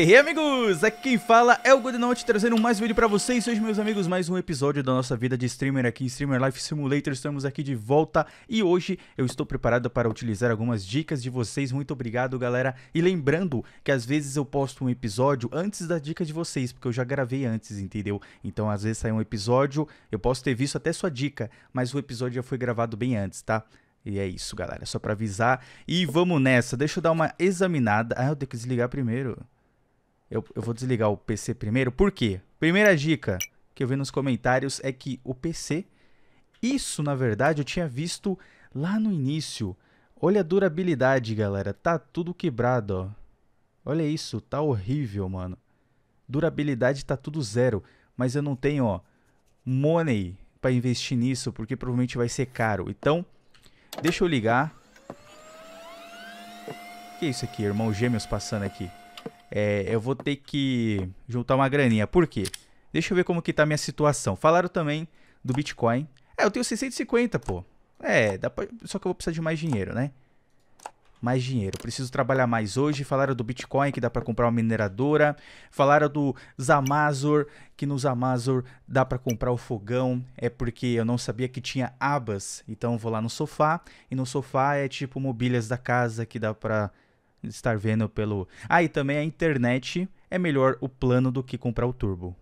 Hey amigos, aqui quem fala é o Godenote trazendo mais um vídeo pra vocês, hoje meus amigos, mais um episódio da nossa vida de streamer aqui em Streamer Life Simulator, estamos aqui de volta e hoje eu estou preparado para utilizar algumas dicas de vocês, muito obrigado galera, e lembrando que às vezes eu posto um episódio antes da dica de vocês, porque eu já gravei antes, entendeu? Então às vezes sai um episódio, eu posso ter visto até sua dica, mas o episódio já foi gravado bem antes, tá? E é isso galera, só pra avisar, e vamos nessa, deixa eu dar uma examinada, ah eu tenho que desligar primeiro... Eu, eu vou desligar o PC primeiro. Por quê? Primeira dica que eu vi nos comentários é que o PC... Isso, na verdade, eu tinha visto lá no início. Olha a durabilidade, galera. Tá tudo quebrado, ó. Olha isso, tá horrível, mano. Durabilidade tá tudo zero. Mas eu não tenho, ó, money para investir nisso, porque provavelmente vai ser caro. Então, deixa eu ligar. O que é isso aqui, irmão gêmeos passando aqui? é, eu vou ter que juntar uma graninha. Por quê? Deixa eu ver como que tá a minha situação. Falaram também do Bitcoin. É, eu tenho 650, pô. É, dá pra... só que eu vou precisar de mais dinheiro, né? mais dinheiro. Preciso trabalhar mais hoje. Falaram do Bitcoin, que dá para comprar uma mineradora. Falaram do Zamazor, que nos Zamazor dá para comprar o fogão. É porque eu não sabia que tinha abas. Então vou lá no sofá. E no sofá é tipo mobílias da casa que dá para estar vendo pelo. Ah, e também a internet é melhor o plano do que comprar o turbo.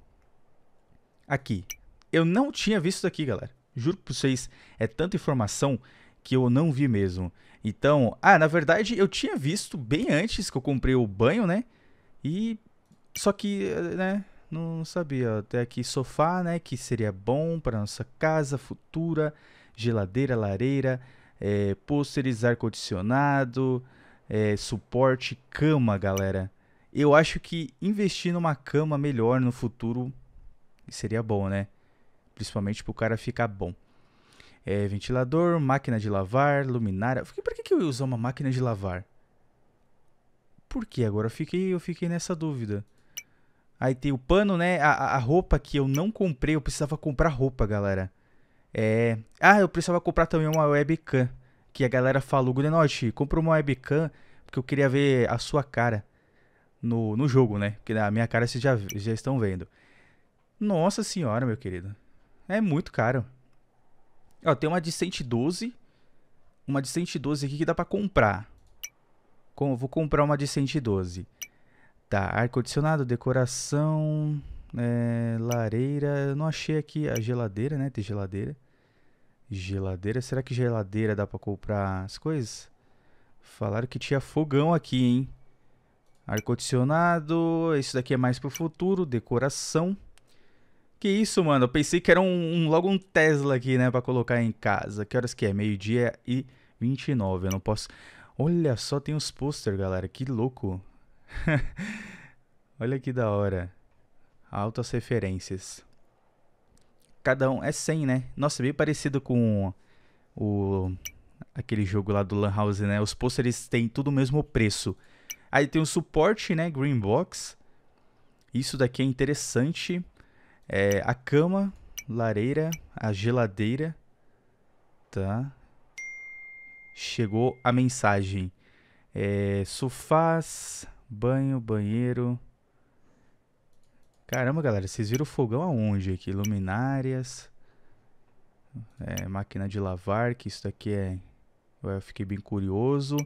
Aqui. Eu não tinha visto isso aqui, galera. Juro pra vocês, é tanta informação que eu não vi mesmo. Então, ah, na verdade eu tinha visto bem antes que eu comprei o banho, né? E só que, né, não sabia. Até aqui sofá, né, que seria bom para nossa casa futura, geladeira, lareira, é, pôsteres, ar condicionado, é, suporte, cama, galera. Eu acho que investir numa cama melhor no futuro seria bom, né? Principalmente pro cara ficar bom. É, ventilador, máquina de lavar, luminária. Por que, que eu ia usar uma máquina de lavar? Por que? Agora eu fiquei, eu fiquei nessa dúvida. Aí tem o pano, né? A, a roupa que eu não comprei, eu precisava comprar roupa, galera. É... Ah, eu precisava comprar também uma webcam que a galera falou, Gudenote, comprou uma webcam, porque eu queria ver a sua cara no, no jogo, né? Porque a minha cara vocês já, já estão vendo. Nossa senhora, meu querido. É muito caro. Ó, tem uma de 112. Uma de 112 aqui que dá pra comprar. Com, vou comprar uma de 112. Tá, ar-condicionado, decoração, é, lareira. não achei aqui a geladeira, né? Tem geladeira. Geladeira? Será que geladeira dá pra comprar as coisas? Falaram que tinha fogão aqui, hein? Ar-condicionado. Isso daqui é mais pro futuro. Decoração. Que isso, mano? Eu pensei que era um, um, logo um Tesla aqui, né? Pra colocar em casa. Que horas que é? Meio-dia e 29. Eu não posso. Olha só, tem os pôster, galera. Que louco. Olha que da hora. Altas referências cada um. É 100, né? Nossa, bem parecido com o. Aquele jogo lá do Lan House, né? Os pôsteres têm tudo o mesmo preço. Aí tem o suporte, né? Green Box. Isso daqui é interessante. É, a cama, lareira, a geladeira. Tá. Chegou a mensagem. É, sofás, banho, banheiro. Caramba, galera, vocês viram o fogão aonde aqui? Luminárias, é, máquina de lavar, que isso daqui é... Eu fiquei bem curioso.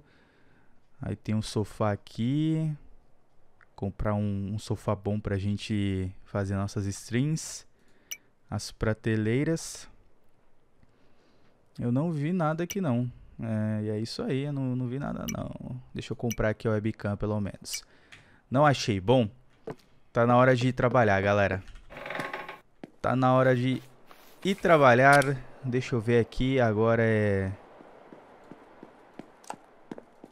Aí tem um sofá aqui. Comprar um, um sofá bom pra gente fazer nossas strings. As prateleiras. Eu não vi nada aqui não. É, e é isso aí, eu não, não vi nada não. Deixa eu comprar aqui a webcam pelo menos. Não achei. Bom, Tá na hora de ir trabalhar, galera. Tá na hora de ir trabalhar. Deixa eu ver aqui. Agora é...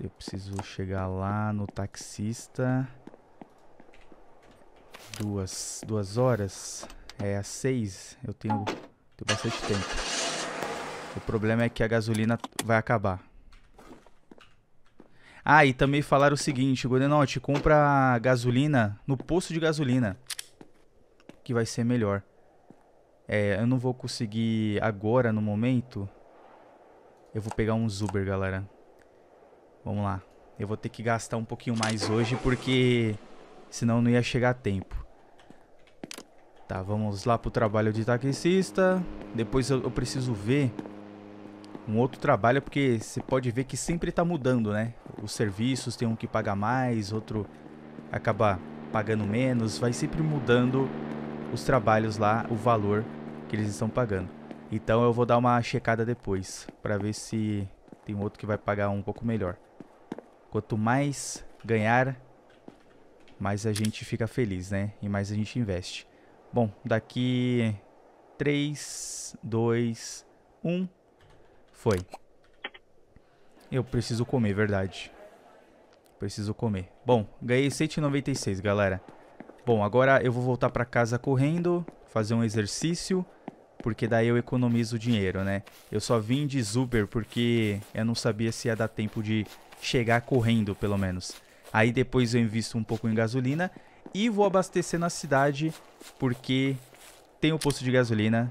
Eu preciso chegar lá no taxista. Duas, duas horas. É às seis. Eu tenho, tenho bastante tempo. O problema é que a gasolina vai acabar. Ah, e também falaram o seguinte, Godenote, compra gasolina no posto de gasolina, que vai ser melhor. É, eu não vou conseguir agora, no momento. Eu vou pegar um Uber, galera. Vamos lá. Eu vou ter que gastar um pouquinho mais hoje, porque senão não ia chegar a tempo. Tá, vamos lá pro trabalho de taxista. Depois eu, eu preciso ver um outro trabalho, porque você pode ver que sempre tá mudando, né? os serviços, tem um que paga mais, outro acaba pagando menos, vai sempre mudando os trabalhos lá, o valor que eles estão pagando. Então eu vou dar uma checada depois para ver se tem outro que vai pagar um pouco melhor. Quanto mais ganhar, mais a gente fica feliz, né? E mais a gente investe. Bom, daqui 3, 2, 1. Foi. Eu preciso comer, verdade. Preciso comer. Bom, ganhei 196, galera. Bom, agora eu vou voltar pra casa correndo, fazer um exercício, porque daí eu economizo dinheiro, né? Eu só vim de Uber porque eu não sabia se ia dar tempo de chegar correndo, pelo menos. Aí depois eu invisto um pouco em gasolina e vou abastecer na cidade, porque tem o um posto de gasolina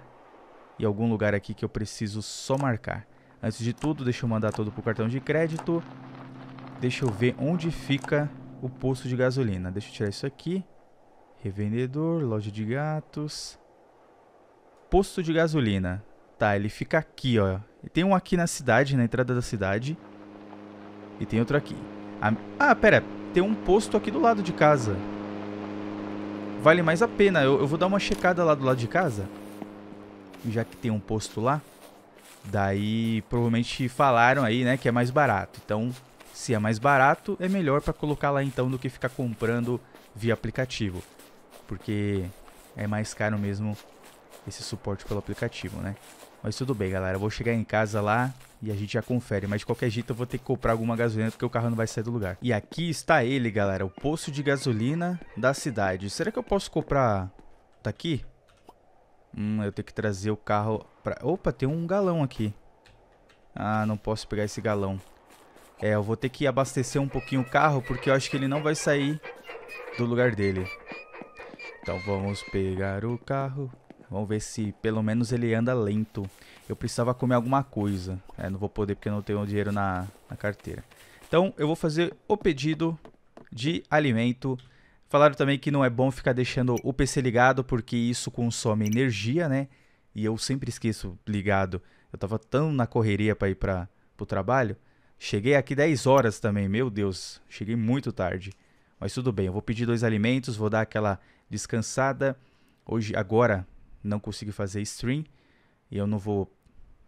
e algum lugar aqui que eu preciso só marcar. Antes de tudo, deixa eu mandar tudo pro cartão de crédito. Deixa eu ver onde fica o posto de gasolina. Deixa eu tirar isso aqui. Revendedor, loja de gatos. Posto de gasolina. Tá, ele fica aqui, ó. E tem um aqui na cidade, na entrada da cidade. E tem outro aqui. Ah, ah pera. Tem um posto aqui do lado de casa. Vale mais a pena. Eu, eu vou dar uma checada lá do lado de casa. Já que tem um posto lá. Daí provavelmente falaram aí, né, que é mais barato. Então, se é mais barato, é melhor para colocar lá então do que ficar comprando via aplicativo, porque é mais caro mesmo esse suporte pelo aplicativo, né? Mas tudo bem, galera, eu vou chegar em casa lá e a gente já confere, mas de qualquer jeito eu vou ter que comprar alguma gasolina porque o carro não vai sair do lugar. E aqui está ele, galera, o posto de gasolina da cidade. Será que eu posso comprar daqui? Hum, eu tenho que trazer o carro pra... Opa, tem um galão aqui. Ah, não posso pegar esse galão. É, eu vou ter que abastecer um pouquinho o carro, porque eu acho que ele não vai sair do lugar dele. Então vamos pegar o carro. Vamos ver se pelo menos ele anda lento. Eu precisava comer alguma coisa. É, não vou poder porque não tenho dinheiro na, na carteira. Então eu vou fazer o pedido de alimento Falaram também que não é bom ficar deixando o PC ligado porque isso consome energia, né? E eu sempre esqueço ligado. Eu tava tão na correria para ir para o trabalho. Cheguei aqui 10 horas também, meu Deus, cheguei muito tarde. Mas tudo bem, eu vou pedir dois alimentos, vou dar aquela descansada. Hoje, agora, não consegui fazer stream e eu não vou.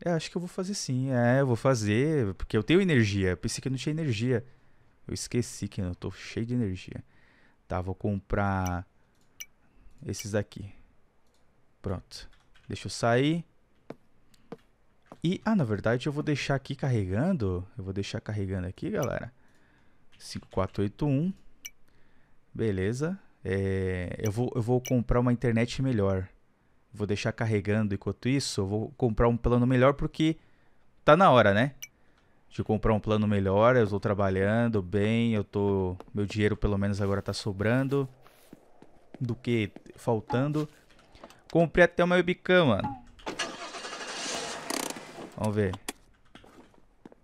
É, acho que eu vou fazer sim, é, eu vou fazer, porque eu tenho energia. Eu pensei que eu não tinha energia. Eu esqueci que eu tô cheio de energia. Tá, vou comprar esses aqui Pronto. Deixa eu sair. E, ah, na verdade eu vou deixar aqui carregando. Eu vou deixar carregando aqui, galera. 5481. Beleza. É, eu, vou, eu vou comprar uma internet melhor. Vou deixar carregando enquanto isso. Eu vou comprar um plano melhor porque tá na hora, né? de comprar um plano melhor. Eu estou trabalhando bem, eu tô, meu dinheiro pelo menos agora está sobrando do que faltando. Comprei até uma webcam, mano. Vamos ver.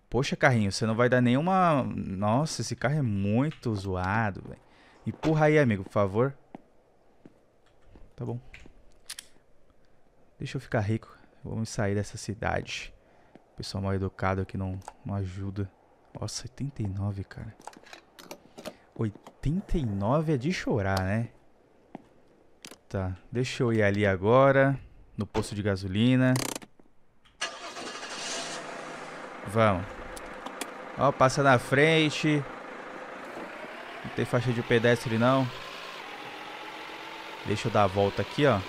Poxa, carrinho, você não vai dar nenhuma... Nossa, esse carro é muito zoado, velho. Empurra aí, amigo, por favor. Tá bom. Deixa eu ficar rico. Vamos sair dessa cidade. Pessoal mal educado que não, não ajuda. Nossa, 89, cara. 89 é de chorar, né? Tá, deixa eu ir ali agora. No posto de gasolina. Vamos. Ó, passa na frente. Não tem faixa de pedestre, não. Deixa eu dar a volta aqui, ó.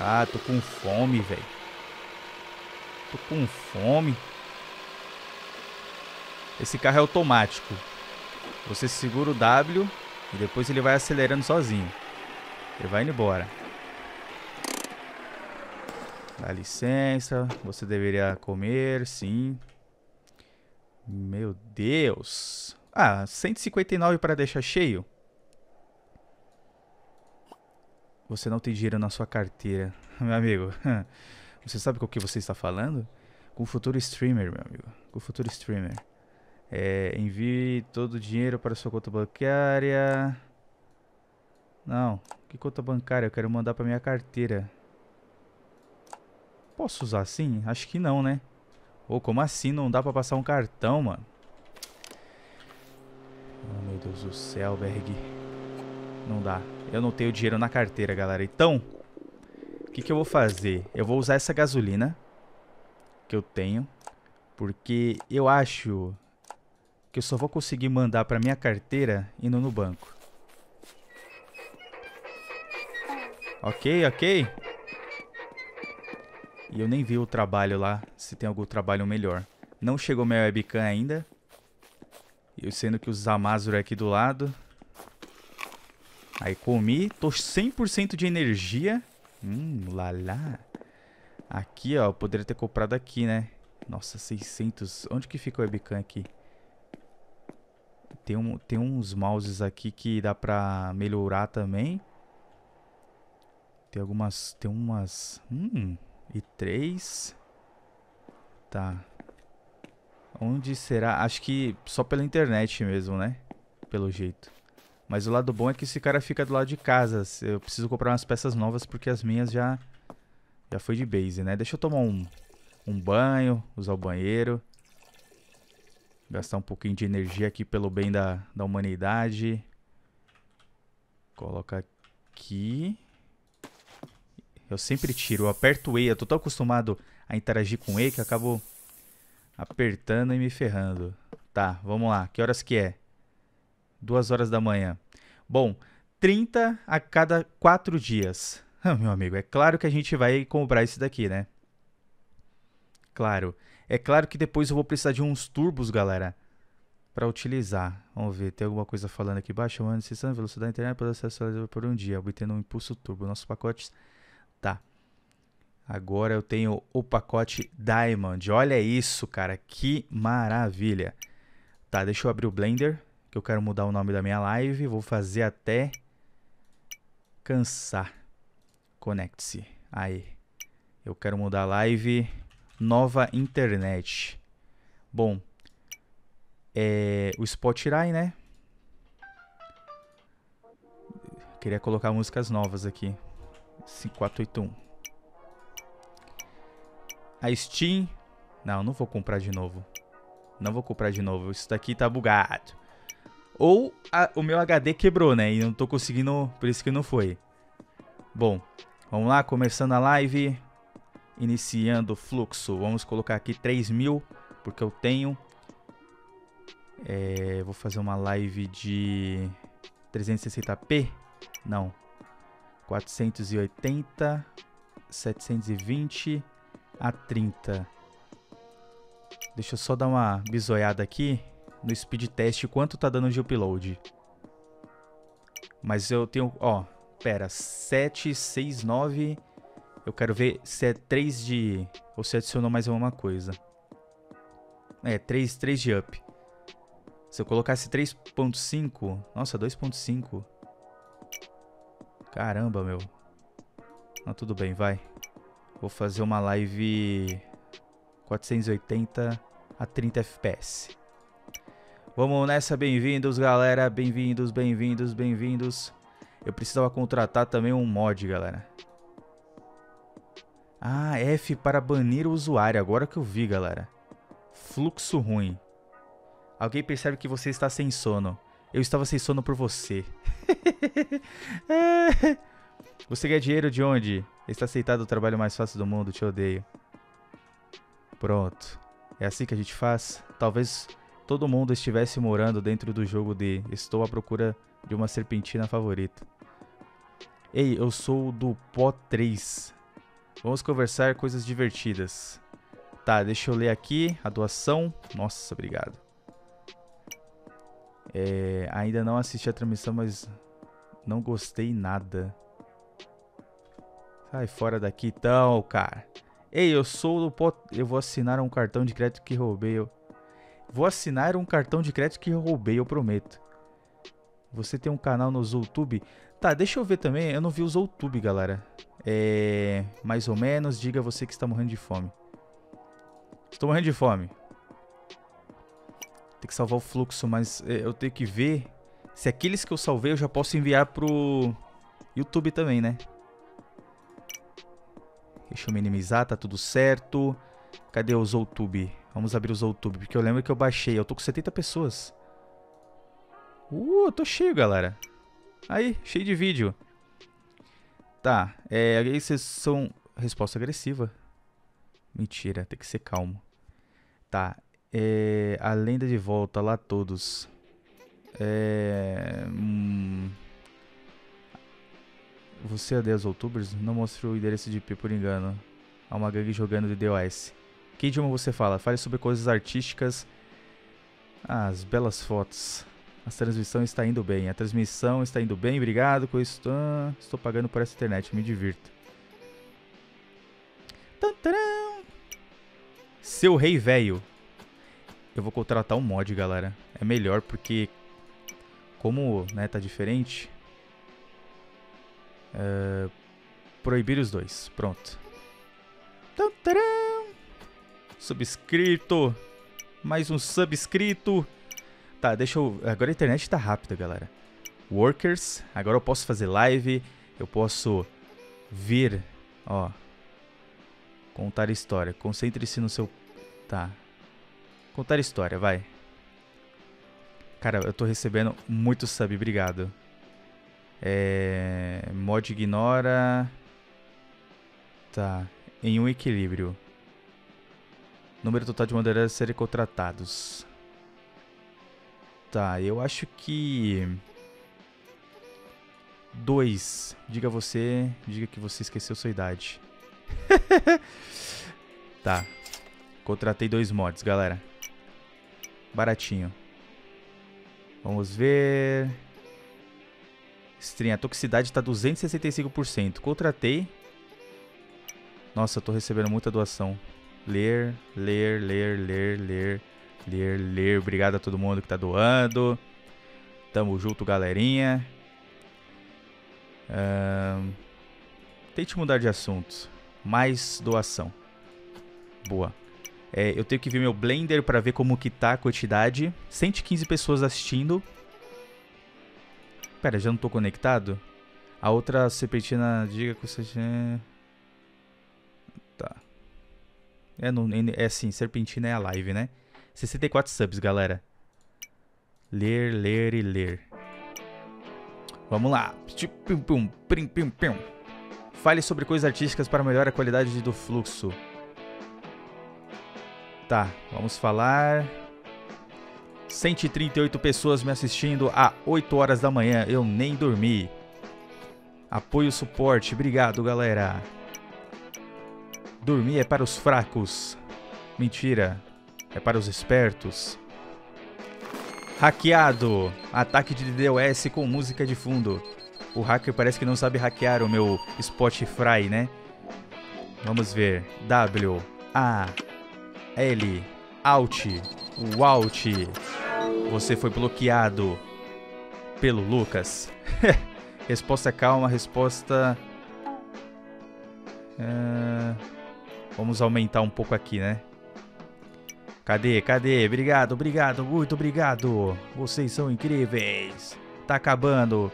Ah, tô com fome, velho. Tô com fome. Esse carro é automático. Você segura o W e depois ele vai acelerando sozinho. Ele vai indo embora. Dá licença. Você deveria comer, sim. Meu Deus. Ah, 159 para deixar cheio. Você não tem dinheiro na sua carteira, meu amigo. Você sabe com o que você está falando? Com o futuro streamer, meu amigo. Com o futuro streamer. É, envie todo o dinheiro para sua conta bancária. Não, que conta bancária? Eu quero mandar para minha carteira. Posso usar assim? Acho que não, né? Ou oh, como assim? Não dá para passar um cartão, mano. Oh, meu Deus do céu, Berg. Não dá. Eu não tenho dinheiro na carteira, galera. Então, que, que eu vou fazer? Eu vou usar essa gasolina que eu tenho, porque eu acho que eu só vou conseguir mandar para minha carteira indo no banco. Ok, ok. E eu nem vi o trabalho lá, se tem algum trabalho melhor. Não chegou minha webcam ainda. Eu sendo que os Amazur é aqui do lado. Aí comi, tô 100% de energia. Hum, lalá. Aqui, ó, eu poderia ter comprado aqui, né? Nossa, 600. Onde que fica o webcam aqui? Tem, um, tem uns mouses aqui que dá pra melhorar também. Tem algumas... Tem umas... Hum, e três. Tá. Onde será? Acho que só pela internet mesmo, né? Pelo jeito. Mas o lado bom é que esse cara fica do lado de casa. Eu preciso comprar umas peças novas porque as minhas já já foi de base, né? Deixa eu tomar um, um banho, usar o banheiro. Gastar um pouquinho de energia aqui pelo bem da, da humanidade. Coloca aqui. Eu sempre tiro, eu aperto o E. Eu tô tão acostumado a interagir com o E que eu acabo apertando e me ferrando. Tá, vamos lá. Que horas que é? duas horas da manhã. Bom, 30 a cada quatro dias. Ah, meu amigo, é claro que a gente vai comprar esse daqui, né? Claro. É claro que depois eu vou precisar de uns turbos, galera, para utilizar. Vamos ver, tem alguma coisa falando aqui embaixo. Mano, necessitando velocidade interna para acessar por um dia, obtendo um impulso turbo. Nossos pacotes. Tá. Agora eu tenho o pacote Diamond. Olha isso, cara. Que maravilha. Tá, deixa eu abrir o Blender que eu quero mudar o nome da minha live. Vou fazer até cansar. Conecte-se. Aí. Eu quero mudar a live. Nova internet. Bom. É, o Spotify, né? Queria colocar músicas novas aqui. 5481. A Steam. Não, não vou comprar de novo. Não vou comprar de novo. Isso daqui tá bugado. Ou a, o meu HD quebrou, né? E não tô conseguindo, por isso que não foi. Bom, vamos lá, começando a live. Iniciando o fluxo. Vamos colocar aqui mil porque eu tenho. É, vou fazer uma live de 360p. Não. 480, 720 a 30. Deixa eu só dar uma bisoiada aqui no speed test quanto tá dando de upload. Mas eu tenho, ó, pera, 7, 6, 9. Eu quero ver se é 3 de... ou se adicionou mais alguma coisa. É, 3, 3 de up. Se eu colocasse 3.5... Nossa, 2.5. Caramba, meu. Mas tudo bem, vai. Vou fazer uma live 480 a 30 FPS. Vamos nessa, bem-vindos, galera. Bem-vindos, bem-vindos, bem-vindos. Eu precisava contratar também um mod, galera. Ah, F para banir o usuário. Agora que eu vi, galera. Fluxo ruim. Alguém percebe que você está sem sono. Eu estava sem sono por você. você ganha dinheiro de onde? Está aceitado o trabalho mais fácil do mundo. Te odeio. Pronto. É assim que a gente faz. Talvez todo mundo estivesse morando dentro do jogo de Estou à procura de uma serpentina favorita. Ei, eu sou do Pó 3. Vamos conversar coisas divertidas. Tá, deixa eu ler aqui a doação. Nossa, obrigado. É, ainda não assisti a transmissão, mas não gostei nada. Sai fora daqui então, cara. Ei, eu sou do pot... Eu vou assinar um cartão de crédito que roubei. Eu... Vou assinar um cartão de crédito que eu roubei, eu prometo. Você tem um canal no YouTube? Tá, deixa eu ver também. Eu não vi os YouTube, galera. É. Mais ou menos, diga você que está morrendo de fome. Estou morrendo de fome. Tem que salvar o fluxo, mas é, eu tenho que ver se aqueles que eu salvei eu já posso enviar pro YouTube também, né? Deixa eu minimizar, tá tudo certo. Cadê o Zoutube? Vamos abrir o Zoutube, porque eu lembro que eu baixei. Eu tô com 70 pessoas. Uh, eu tô cheio, galera. Aí, cheio de vídeo. Tá, é, vocês são... Resposta agressiva. Mentira, tem que ser calmo. Tá, é, a lenda de volta, lá todos. É, hum, você é 10 outubers? Não mostrou o endereço de IP por engano. Há uma gangue jogando de DOS. Que idioma você fala? Fale sobre coisas artísticas. Ah, as belas fotos. A transmissão está indo bem. A transmissão está indo bem. Obrigado, estou pagando por essa internet. Me divirto. Seu rei velho. Eu vou contratar um mod, galera. É melhor porque... Como né, tá diferente... Uh, proibir os dois. Pronto. Tantaram. Subscrito. Mais um subscrito. Tá, deixa eu... Agora a internet tá rápida, galera. Workers. Agora eu posso fazer live. Eu posso vir, ó. Contar história. Concentre-se no seu... Tá. Contar história, vai. Cara, eu tô recebendo muito sub, obrigado. É... Mod ignora... Tá. Em um equilíbrio. Número total de moderadores serem contratados. Tá, eu acho que. Dois. Diga você. Diga que você esqueceu sua idade. tá. Contratei dois mods, galera. Baratinho. Vamos ver. Stream, a toxicidade tá 265%. Contratei. Nossa, eu tô recebendo muita doação ler, ler, ler, ler, ler, ler, ler. Obrigado a todo mundo que tá doando. Tamo junto, galerinha. Um, tente mudar de assunto Mais doação. Boa. É, eu tenho que ver meu Blender para ver como que tá a quantidade. 115 pessoas assistindo. Pera, já não tô conectado? A outra serpentina diga que você... Tá. É, é assim, Serpentina é a live, né? 64 subs, galera. Ler, ler e ler. Vamos lá. Pim, pim, pim, pim, pim. Fale sobre coisas artísticas para melhorar a qualidade do fluxo. Tá, vamos falar. 138 pessoas me assistindo a 8 horas da manhã. Eu nem dormi. Apoio suporte. Obrigado, galera. Dormir é para os fracos. Mentira. É para os espertos. Hackeado. Ataque de DDoS com música de fundo. O hacker parece que não sabe hackear o meu Spotify, né? Vamos ver. W. A. L. Alt. O Alt. Você foi bloqueado pelo Lucas. resposta calma, resposta... Uh... Vamos aumentar um pouco aqui, né? Cadê? Cadê? Obrigado, obrigado, muito obrigado. Vocês são incríveis. Tá acabando.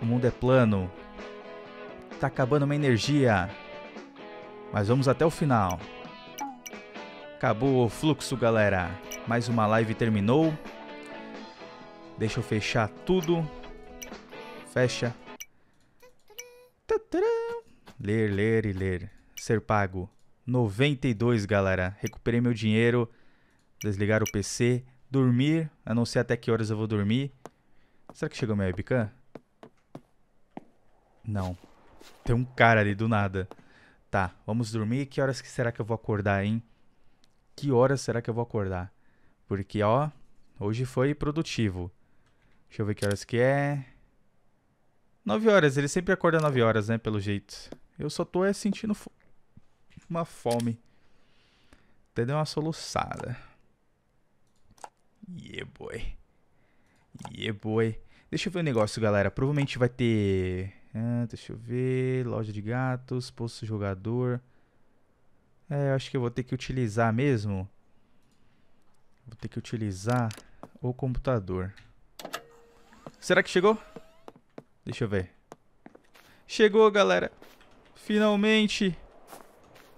O mundo é plano. Tá acabando uma energia. Mas vamos até o final. Acabou o fluxo, galera. Mais uma live terminou. Deixa eu fechar tudo. Fecha. Ler, ler e ler ser pago 92, galera. Recuperei meu dinheiro, desligar o PC, dormir, a não ser até que horas eu vou dormir. Será que chegou minha webcam? Não. Tem um cara ali do nada. Tá, vamos dormir. Que horas que será que eu vou acordar, hein? Que horas será que eu vou acordar? Porque, ó, hoje foi produtivo. Deixa eu ver que horas que é. 9 horas, ele sempre acorda 9 horas, né, pelo jeito. Eu só tô é, sentindo uma fome. Até deu uma soluçada. Yeah, boy. Yeah, boy. Deixa eu ver o um negócio, galera. Provavelmente vai ter... Ah, deixa eu ver... Loja de gatos, posto jogador... É, eu acho que eu vou ter que utilizar mesmo. Vou ter que utilizar o computador. Será que chegou? Deixa eu ver. Chegou, galera. Finalmente.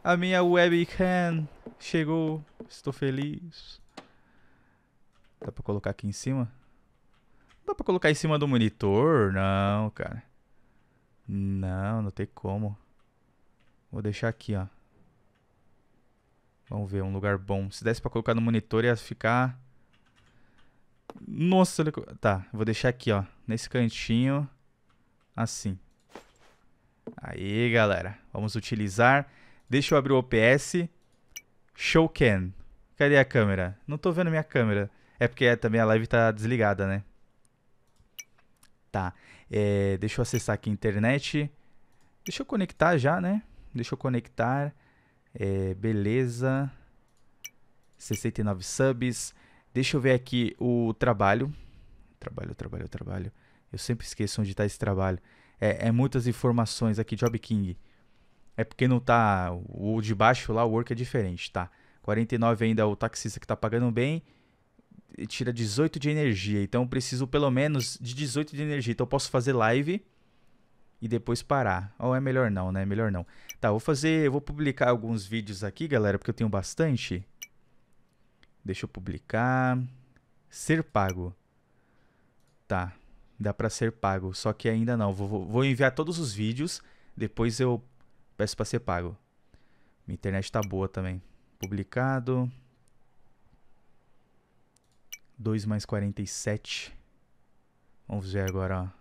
A minha webcam chegou. Estou feliz. Dá pra colocar aqui em cima? Dá pra colocar em cima do monitor? Não, cara. Não, não tem como. Vou deixar aqui, ó. Vamos ver, um lugar bom. Se desse pra colocar no monitor, ia ficar... Nossa, tá. Vou deixar aqui, ó. Nesse cantinho. Assim. Aí, galera. Vamos utilizar Deixa eu abrir o OPS. Show can. Cadê a câmera? Não tô vendo minha câmera. É porque também a live tá desligada, né? Tá. É, deixa eu acessar aqui a internet. Deixa eu conectar já, né? Deixa eu conectar. É, beleza. 69 subs. Deixa eu ver aqui o trabalho. Trabalho, trabalho, trabalho. Eu sempre esqueço onde está esse trabalho. É, é muitas informações aqui, Job King. É porque não tá. O de baixo lá, o work é diferente, tá? 49 ainda é o taxista que tá pagando bem. Tira 18 de energia. Então eu preciso pelo menos de 18 de energia. Então eu posso fazer live e depois parar. Ou é melhor não, né? É melhor não. Tá, vou fazer. Eu vou publicar alguns vídeos aqui, galera, porque eu tenho bastante. Deixa eu publicar. Ser pago. Tá. Dá pra ser pago. Só que ainda não. Vou, vou enviar todos os vídeos. Depois eu Peço para ser pago. Minha internet tá boa também. Publicado. 2 mais 47. Vamos ver agora.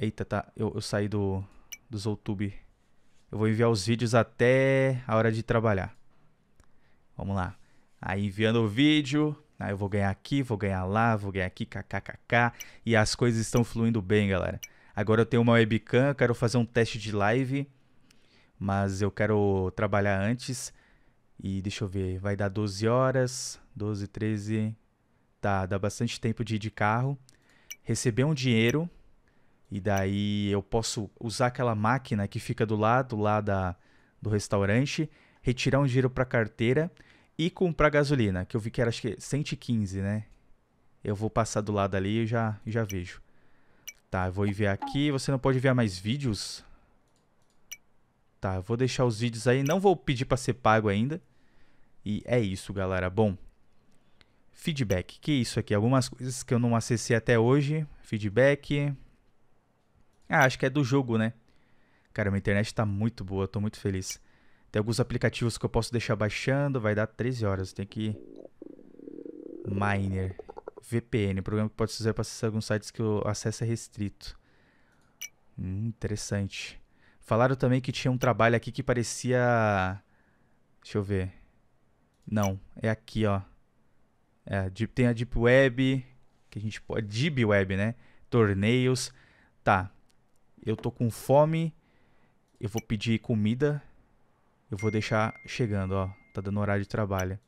Eita, tá. Eu, eu saí do, do Zoutube. Eu vou enviar os vídeos até a hora de trabalhar. Vamos lá. Aí enviando o vídeo. Aí eu vou ganhar aqui, vou ganhar lá, vou ganhar aqui, kkkk. E as coisas estão fluindo bem, galera. Agora eu tenho uma webcam, eu quero fazer um teste de live, mas eu quero trabalhar antes. E deixa eu ver, vai dar 12 horas, 12, 13. Tá, dá bastante tempo de ir de carro. Receber um dinheiro, e daí eu posso usar aquela máquina que fica do lado lá da, do restaurante, retirar um dinheiro para carteira e comprar gasolina, que eu vi que era acho que 115, né? Eu vou passar do lado ali e já, já vejo. Tá, eu vou enviar aqui. Você não pode enviar mais vídeos? Tá, eu vou deixar os vídeos aí. Não vou pedir para ser pago ainda. E é isso, galera. Bom, feedback. Que isso aqui? Algumas coisas que eu não acessei até hoje. Feedback. Ah, acho que é do jogo, né? Cara, minha internet tá muito boa, tô muito feliz. Tem alguns aplicativos que eu posso deixar baixando, vai dar 13 horas, tem que... Miner. VPN, programa que pode ser usado para acessar alguns sites que o acesso é restrito. Hum, interessante. Falaram também que tinha um trabalho aqui que parecia. Deixa eu ver. Não, é aqui, ó. É, tem a Deep Web, que a gente pode. Deep Web, né? Torneios. Tá. Eu tô com fome. Eu vou pedir comida. Eu vou deixar chegando, ó. Tá dando horário de trabalho.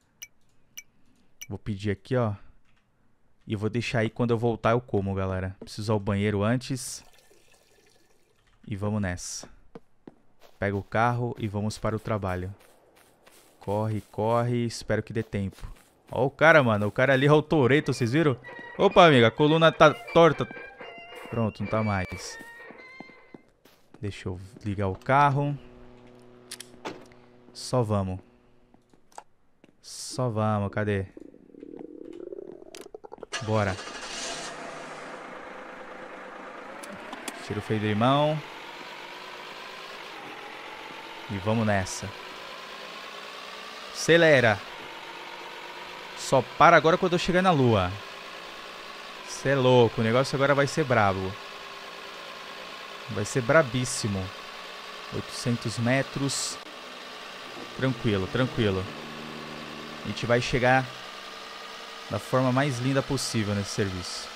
Vou pedir aqui, ó. E vou deixar aí quando eu voltar eu como, galera. Preciso ao banheiro antes. E vamos nessa. Pega o carro e vamos para o trabalho. Corre, corre. Espero que dê tempo. Ó o cara, mano. O cara ali é o Toreto, vocês viram? Opa, amiga. A coluna tá torta. Pronto, não tá mais. Deixa eu ligar o carro. Só vamos. Só vamos. Cadê? Bora. o feio de mão. E vamos nessa. Acelera. Só para agora quando eu chegar na lua. Você é louco. O negócio agora vai ser brabo. Vai ser brabíssimo. 800 metros. Tranquilo, tranquilo. A gente vai chegar da forma mais linda possível nesse serviço.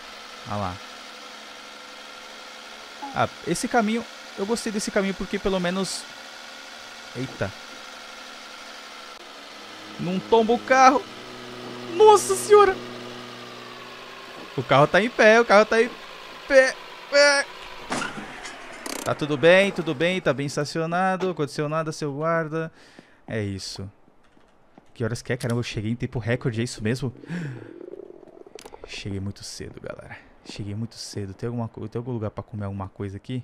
Olha ah lá. Ah, esse caminho... Eu gostei desse caminho porque pelo menos... Eita. Não tomba o carro. Nossa senhora. O carro tá em pé, o carro tá em pé. pé. Tá tudo bem, tudo bem, tá bem estacionado, aconteceu nada, seu guarda. É isso. Que horas que é? Caramba, eu cheguei em tempo recorde, é isso mesmo? Cheguei muito cedo, galera. Cheguei muito cedo. Tem, alguma, tem algum lugar pra comer alguma coisa aqui?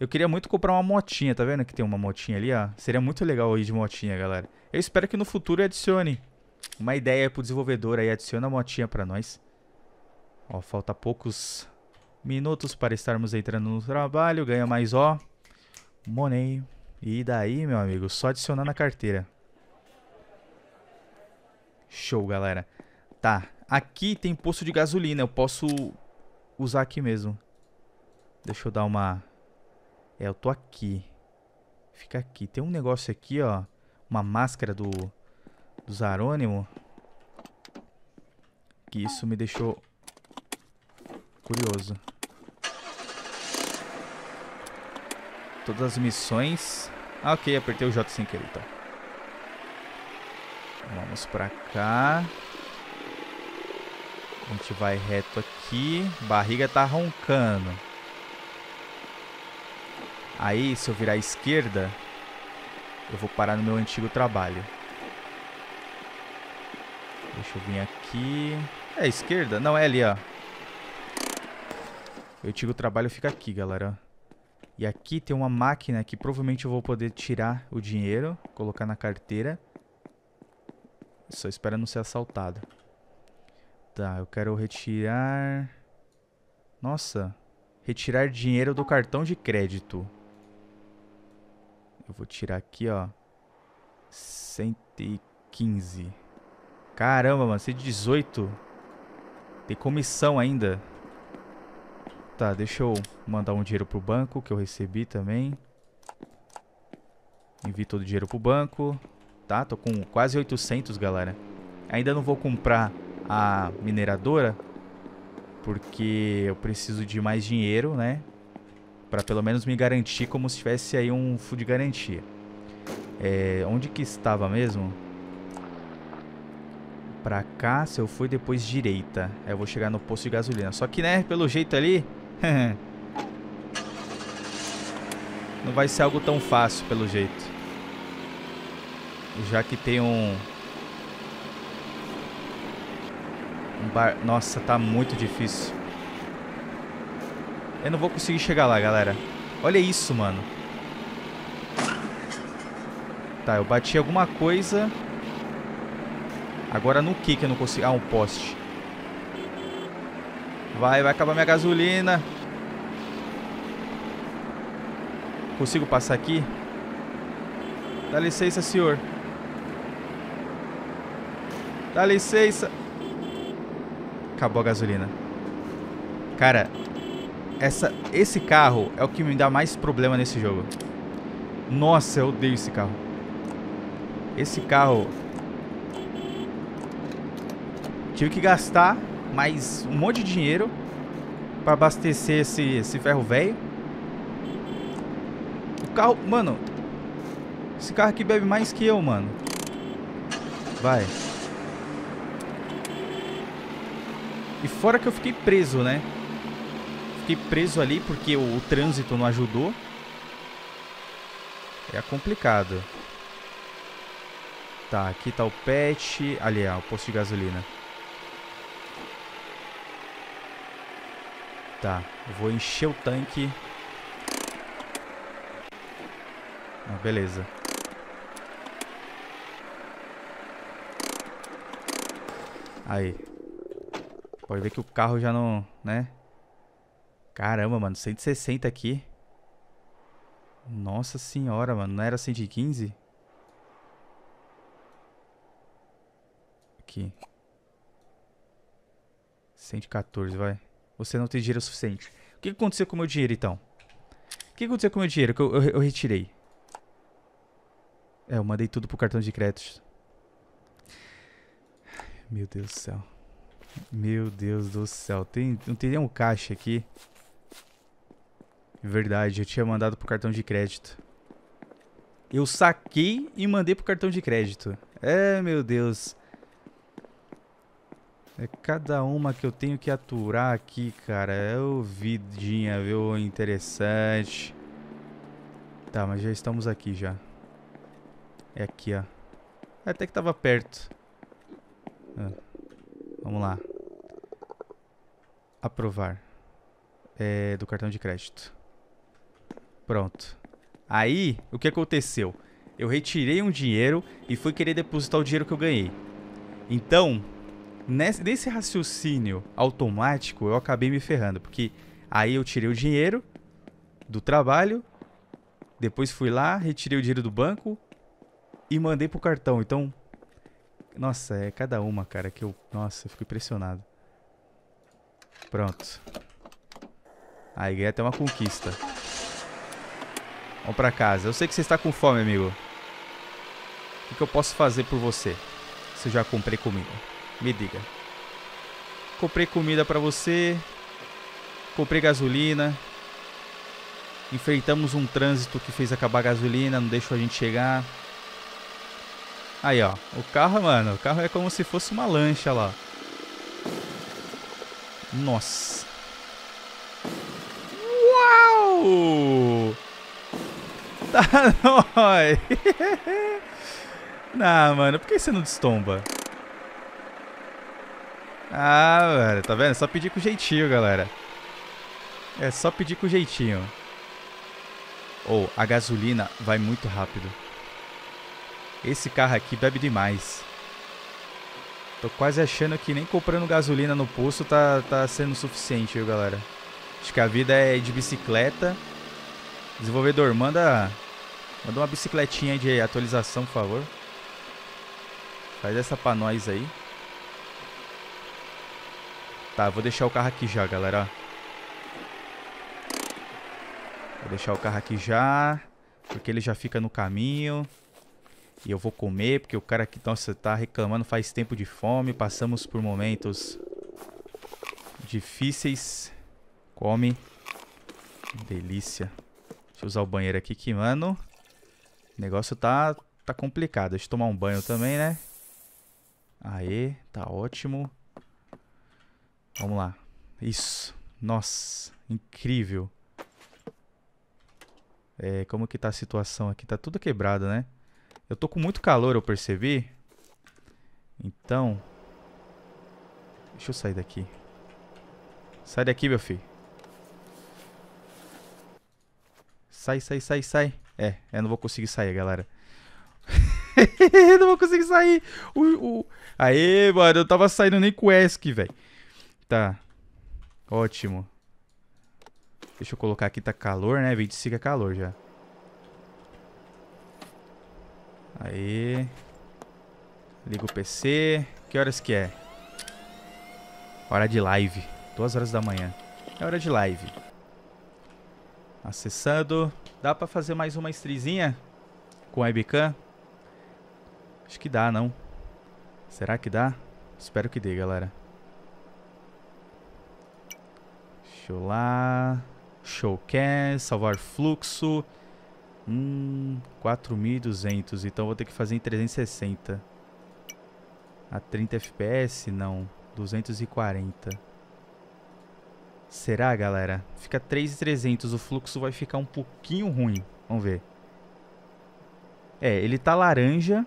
Eu queria muito comprar uma motinha, tá vendo que tem uma motinha ali, ó? Seria muito legal ir de motinha, galera. Eu espero que no futuro adicione uma ideia pro desenvolvedor aí. Adiciona a motinha pra nós. Ó, falta poucos minutos para estarmos entrando no trabalho. Ganha mais, ó, money. E daí, meu amigo, só adicionar na carteira. Show, galera. Tá. Aqui tem posto de gasolina. Eu posso usar aqui mesmo. Deixa eu dar uma... É, eu tô aqui. Fica aqui. Tem um negócio aqui, ó. Uma máscara do... Do Zarônimo. Que isso me deixou... Curioso. Todas as missões... Ah, ok. Apertei o J sem querer, então. Vamos pra cá. A gente vai reto aqui. Barriga tá roncando. Aí, se eu virar à esquerda, eu vou parar no meu antigo trabalho. Deixa eu vir aqui. É à esquerda? Não, é ali, ó. Meu antigo trabalho fica aqui, galera. E aqui tem uma máquina que provavelmente eu vou poder tirar o dinheiro, colocar na carteira. Só espera não ser assaltado. Tá, eu quero retirar... Nossa. Retirar dinheiro do cartão de crédito. Eu vou tirar aqui, ó. 115. Caramba, mano. 118. Tem comissão ainda. Tá, deixa eu mandar um dinheiro pro banco que eu recebi também. Envio todo o dinheiro pro banco tá? Tô com quase 800, galera. Ainda não vou comprar a mineradora, porque eu preciso de mais dinheiro, né? Para pelo menos me garantir como se tivesse aí um food de garantia. É, onde que estava mesmo? Pra cá, se eu fui depois direita. Aí é, eu vou chegar no posto de gasolina. Só que, né, pelo jeito ali... não vai ser algo tão fácil, pelo jeito. Já que tem um... um bar... Nossa, tá muito difícil. Eu não vou conseguir chegar lá, galera. Olha isso, mano. Tá, eu bati alguma coisa. Agora no que que eu não consigo... Ah, um poste. Vai, vai acabar minha gasolina. Consigo passar aqui? Dá licença, senhor. Dá licença. Acabou a gasolina. Cara, essa, esse carro é o que me dá mais problema nesse jogo. Nossa, eu odeio esse carro. Esse carro... Tive que gastar mais um monte de dinheiro para abastecer esse, esse ferro velho. O carro... Mano, esse carro aqui bebe mais que eu, mano. Vai. E fora que eu fiquei preso, né? Fiquei preso ali porque o, o trânsito não ajudou. É complicado. Tá, aqui tá o pet. Ali, é o posto de gasolina. Tá, eu vou encher o tanque. Ah, beleza. Aí. Pode ver que o carro já não, né? Caramba, mano, 160 aqui. Nossa senhora, mano, não era 115? Aqui. 114, vai. Você não tem dinheiro suficiente. O que aconteceu com o meu dinheiro, então? O que aconteceu com o meu dinheiro que eu, eu, eu retirei? É, eu mandei tudo pro cartão de crédito. Meu Deus do céu. Meu Deus do céu. Tem, não tem um caixa aqui? Verdade, eu tinha mandado pro cartão de crédito. Eu saquei e mandei pro cartão de crédito. É, meu Deus. É cada uma que eu tenho que aturar aqui, cara. É o vidinha, viu? Interessante. Tá, mas já estamos aqui já. É aqui, ó. É até que tava perto. Ah. Vamos lá. Aprovar. É, do cartão de crédito. Pronto. Aí, o que aconteceu? Eu retirei um dinheiro e fui querer depositar o dinheiro que eu ganhei. Então, nesse raciocínio automático, eu acabei me ferrando, porque aí eu tirei o dinheiro do trabalho, depois fui lá, retirei o dinheiro do banco e mandei pro cartão. Então, nossa, é cada uma, cara, que eu... Nossa, eu fico impressionado. Pronto. Aí ganhei até uma conquista. Vamos pra casa. Eu sei que você está com fome, amigo. O que eu posso fazer por você? Se eu já comprei comida. Me diga. Comprei comida pra você. Comprei gasolina. Enfrentamos um trânsito que fez acabar a gasolina, não deixou a gente chegar. Aí, ó. O carro, mano, o carro é como se fosse uma lancha lá. Nossa. Uau! Tá nóis. Não, mano, por que você não destomba? Ah, velho, tá vendo? É só pedir com jeitinho, galera. É só pedir com jeitinho. Ou oh, a gasolina vai muito rápido. Esse carro aqui bebe demais. Tô quase achando que nem comprando gasolina no posto tá, tá sendo suficiente, viu, galera? Acho que a vida é de bicicleta. Desenvolvedor, manda, manda uma bicicletinha de atualização, por favor. Faz essa pra nós aí. Tá, vou deixar o carro aqui já, galera. Vou deixar o carro aqui já. Porque ele já fica no caminho e eu vou comer, porque o cara que nossa, tá reclamando faz tempo de fome, passamos por momentos difíceis. Come. Delícia. Deixa eu usar o banheiro aqui que, mano, o negócio tá, tá complicado. Deixa eu tomar um banho também, né? Aê, tá ótimo. Vamos lá. Isso. Nossa, incrível. É, como que tá a situação aqui? Tá tudo quebrado, né? Eu tô com muito calor, eu percebi. Então... Deixa eu sair daqui. Sai daqui, meu filho. Sai, sai, sai, sai. É, eu não vou conseguir sair, galera. não vou conseguir sair. O, uh. Aê, mano, eu tava saindo nem com o ESC, velho. Tá. Ótimo. Deixa eu colocar aqui, tá calor, né? 25 é calor já. Aí. Liga o PC. Que horas que é? Hora de live. Duas horas da manhã. É hora de live. Acessando. Dá pra fazer mais uma streamzinha? Com webcam? Acho que dá, não. Será que dá? Espero que dê, galera. Deixa eu lá. Showcast, salvar fluxo. Hum, 4.200. Então vou ter que fazer em 360. A 30 FPS? Não. 240. Será, galera? Fica 3.300. O fluxo vai ficar um pouquinho ruim. Vamos ver. É, ele tá laranja.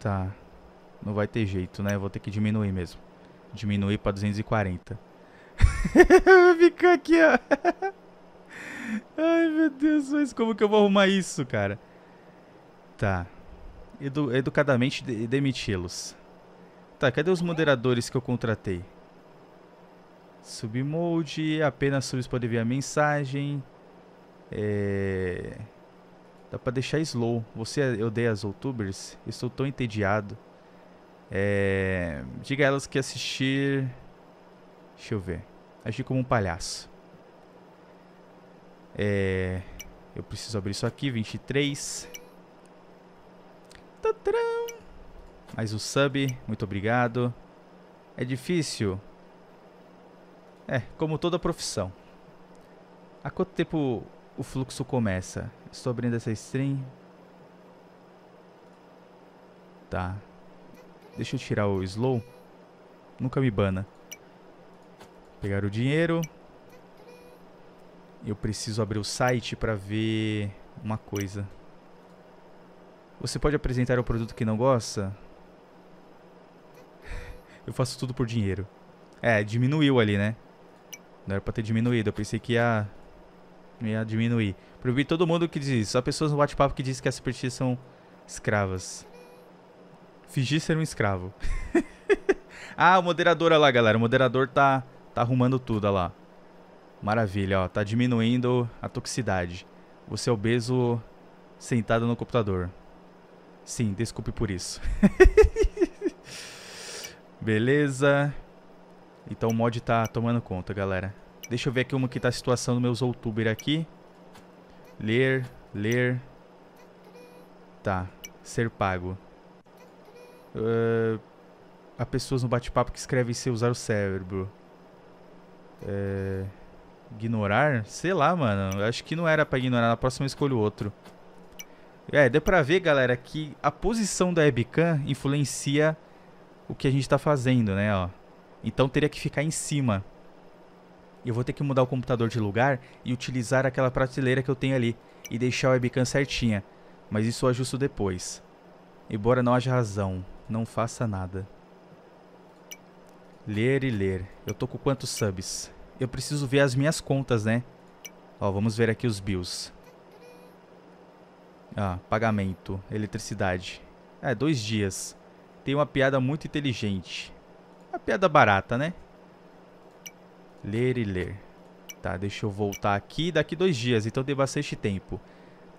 Tá. Não vai ter jeito, né? Vou ter que diminuir mesmo. Diminuir pra 240. Fica aqui, ó. Ai, meu Deus, mas como que eu vou arrumar isso, cara? Tá. Edu educadamente de demiti-los. Tá, cadê os moderadores que eu contratei? Submode, apenas subs podem ver a mensagem. É... Dá pra deixar slow. Você é, odeia as YouTubers. Estou tão entediado. É... Diga a elas que assistir... Deixa eu ver. Agir como um palhaço. É, eu preciso abrir isso aqui, 23. Tadam! Mais um sub, muito obrigado. É difícil? É, como toda profissão. Há quanto tempo o fluxo começa? Estou abrindo essa stream. Tá. Deixa eu tirar o slow. Nunca me bana. Pegar o dinheiro. Eu preciso abrir o site para ver uma coisa. Você pode apresentar o produto que não gosta? Eu faço tudo por dinheiro. É, diminuiu ali, né? Não era pra ter diminuído. Eu pensei que ia, ia diminuir. Proibi todo mundo que diz isso. Só pessoas no bate-papo que dizem que as superstições são escravas. Fingir ser um escravo. ah, o moderador, olha lá, galera. O moderador tá, tá arrumando tudo, olha lá. Maravilha, ó, tá diminuindo a toxicidade. Você é obeso sentado no computador. Sim, desculpe por isso. Beleza. Então o mod tá tomando conta, galera. Deixa eu ver aqui uma que tá a situação dos meus outubers aqui. Ler, ler. Tá, ser pago. Uh, há pessoas no bate-papo que escrevem sem usar o cérebro. É... Uh... Ignorar? Sei lá, mano. Eu acho que não era pra ignorar. Na próxima eu escolho outro. É, deu pra ver, galera, que a posição da webcam influencia o que a gente tá fazendo, né, ó. Então teria que ficar em cima. Eu vou ter que mudar o computador de lugar e utilizar aquela prateleira que eu tenho ali. E deixar a webcam certinha. Mas isso eu ajusto depois. Embora não haja razão, não faça nada. Ler e ler. Eu tô com quantos subs? eu preciso ver as minhas contas, né? Ó, vamos ver aqui os bills. Ah, pagamento, eletricidade. É, dois dias. Tem uma piada muito inteligente. Uma piada barata, né? Ler e ler. Tá, deixa eu voltar aqui. Daqui dois dias, então tem bastante tempo.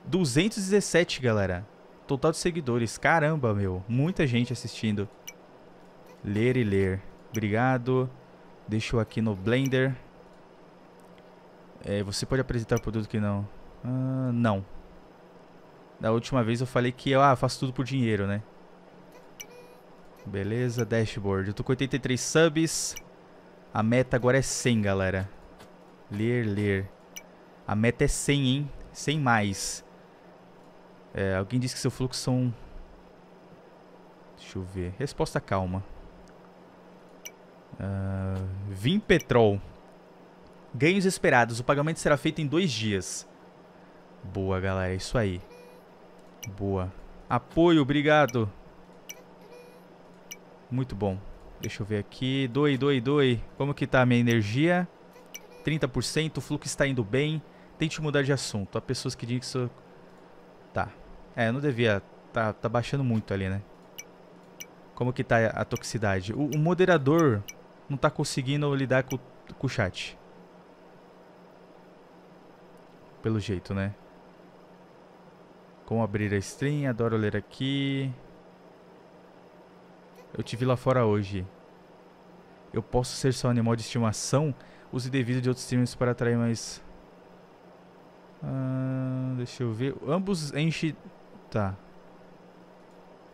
217, galera. Total de seguidores. Caramba, meu. Muita gente assistindo. Ler e ler. Obrigado. Deixa eu aqui no Blender. É, você pode apresentar o produto que não. Ah, não. Da última vez eu falei que ah, faço tudo por dinheiro, né? Beleza, dashboard. Eu tô com 83 subs. A meta agora é 100, galera. Ler, ler. A meta é 100, hein? 100 mais. É, alguém disse que seu fluxo são... Deixa eu ver. Resposta calma. Uh, Vim Petrol. Ganhos esperados. O pagamento será feito em dois dias. Boa, galera. É isso aí. Boa. Apoio, obrigado. Muito bom. Deixa eu ver aqui. Doi, doi, doi. Como que tá a minha energia? 30%. O fluxo está indo bem. Tente mudar de assunto. Há pessoas que dizem que isso... Tá. É, não devia... Tá, tá baixando muito ali, né? Como que tá a toxicidade? O, o moderador não tá conseguindo lidar com, com o chat. Pelo jeito, né? Como abrir a stream, adoro ler aqui. Eu te vi lá fora hoje. Eu posso ser seu animal de estimação? Use devido de outros streams para atrair mais... Ah, deixa eu ver. Ambos enchem... Tá.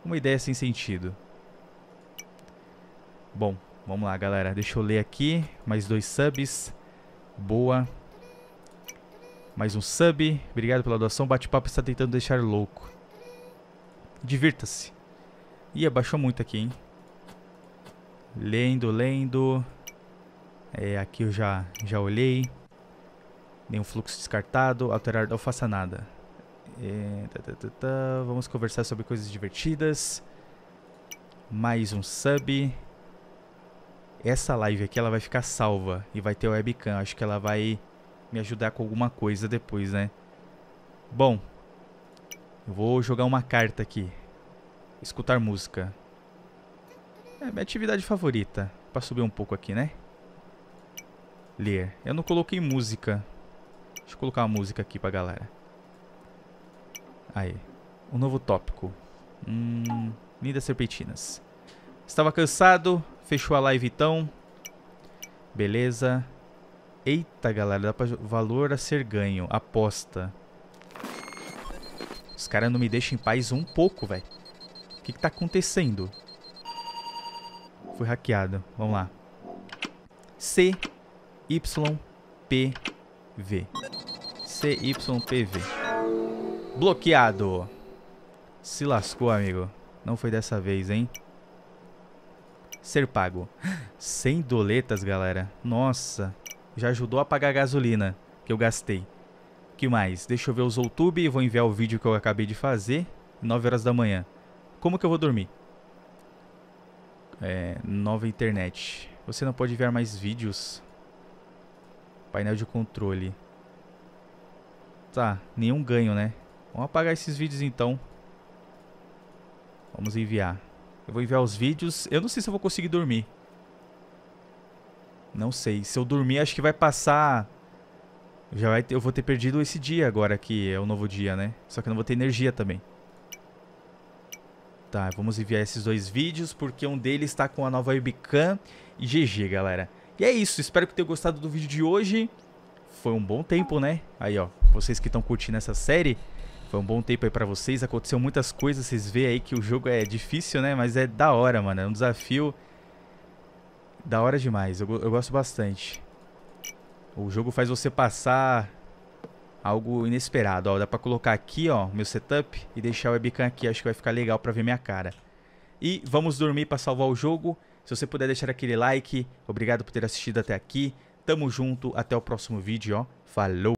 Uma ideia sem sentido. Bom, vamos lá, galera. Deixa eu ler aqui. Mais dois subs. Boa mais um sub. Obrigado pela doação. Bate-papo está tentando deixar louco. Divirta-se. Ih, abaixou muito aqui, hein? Lendo, lendo. É, aqui eu já, já olhei. Nenhum fluxo descartado. Alterar, não faça nada. É, tá, tá, tá, tá. Vamos conversar sobre coisas divertidas. Mais um sub. Essa live aqui ela vai ficar salva e vai ter webcam. Acho que ela vai me ajudar com alguma coisa depois, né? Bom, eu vou jogar uma carta aqui. Escutar música. É minha atividade favorita. Pra subir um pouco aqui, né? Ler. Eu não coloquei música. Deixa eu colocar uma música aqui pra galera. Aí. Um novo tópico. Hum, lindas serpentinas. Estava cansado. Fechou a live então. Beleza. Eita, galera, dá pra... Valor a ser ganho. Aposta. Os caras não me deixam em paz um pouco, velho. O que que tá acontecendo? Fui hackeado. Vamos lá. C, Y, P, V. C, Y, P, V. Bloqueado. Se lascou, amigo. Não foi dessa vez, hein? Ser pago. 100 doletas, galera. Nossa já ajudou a pagar a gasolina que eu gastei. que mais? Deixa eu ver os YouTube e vou enviar o vídeo que eu acabei de fazer, 9 horas da manhã. Como que eu vou dormir? É, nova internet. Você não pode enviar mais vídeos. Painel de controle. Tá, nenhum ganho, né? Vamos apagar esses vídeos então. Vamos enviar. Eu vou enviar os vídeos. Eu não sei se eu vou conseguir dormir. Não sei. Se eu dormir, acho que vai passar... Já vai ter... Eu vou ter perdido esse dia agora, que é o novo dia, né? Só que eu não vou ter energia também. Tá, vamos enviar esses dois vídeos, porque um deles está com a nova webcam. E GG, galera. E é isso, espero que tenham gostado do vídeo de hoje. Foi um bom tempo, né? Aí, ó, vocês que estão curtindo essa série, foi um bom tempo aí pra vocês. Aconteceu muitas coisas, vocês veem aí que o jogo é difícil, né? Mas é da hora, mano, é um desafio... Da hora demais, eu, eu gosto bastante. O jogo faz você passar algo inesperado, ó. Dá pra colocar aqui, ó, meu setup e deixar o webcam aqui. Acho que vai ficar legal pra ver minha cara. E vamos dormir pra salvar o jogo. Se você puder deixar aquele like, obrigado por ter assistido até aqui. Tamo junto, até o próximo vídeo, ó. Falou!